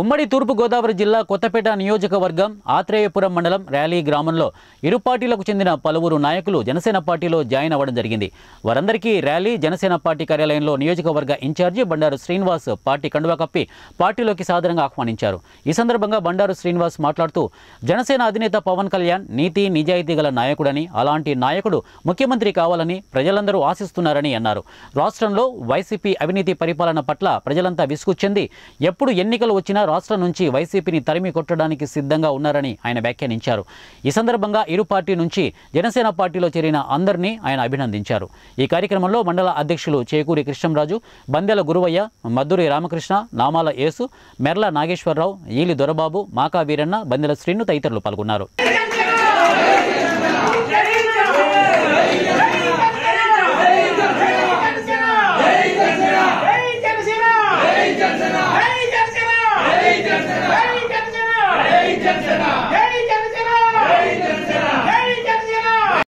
ఉమ్మడి తూర్పుగోదావరి జిల్లా కొత్తపేట నియోజకవర్గం ఆత్రేయపురం మండలం ర్యాలీ గ్రామంలో ఇరు పార్టీలకు చెందిన పలువురు నాయకులు జనసేన పార్టీలో జాయిన్ అవ్వడం జరిగింది వారందరికీ ర్యాలీ జనసేన పార్టీ కార్యాలయంలో నియోజకవర్గ ఇన్ఛార్జి బండారు శ్రీనివాస్ పార్టీ కండువా కప్పి పార్టీలోకి సాధారణంగా ఆహ్వానించారు ఈ సందర్భంగా బండారు శ్రీనివాస్ మాట్లాడుతూ జనసేన అధినేత పవన్ కళ్యాణ్ నీతి నిజాయితీ గల నాయకుడని అలాంటి నాయకుడు ముఖ్యమంత్రి కావాలని ప్రజలందరూ ఆశిస్తున్నారని అన్నారు రాష్ట్రంలో వైసీపీ అవినీతి పరిపాలన పట్ల ప్రజలంతా విసుగు చెంది ఎప్పుడు ఎన్నికలు వచ్చినా తెలంగాణ రాష్ట్రం నుంచి వైసీపీని తరిమి కొట్టడానికి సిద్ధంగా ఉన్నారని ఆయన వ్యాఖ్యానించారు ఈ సందర్భంగా ఇరు పార్టీ నుంచి జనసేన పార్టీలో చేరిన అందరినీ ఆయన అభినందించారు ఈ కార్యక్రమంలో మండల అధ్యక్షులు చేకూరి కృష్ణంరాజు బందెల గురువయ్య మద్దురి రామకృష్ణ నామాల యేసు మెర్ల నాగేశ్వరరావు ఈలి దొరబాబు మాకా వీరన్న బందెల శ్రీను తదితరులు పాల్గొన్నారు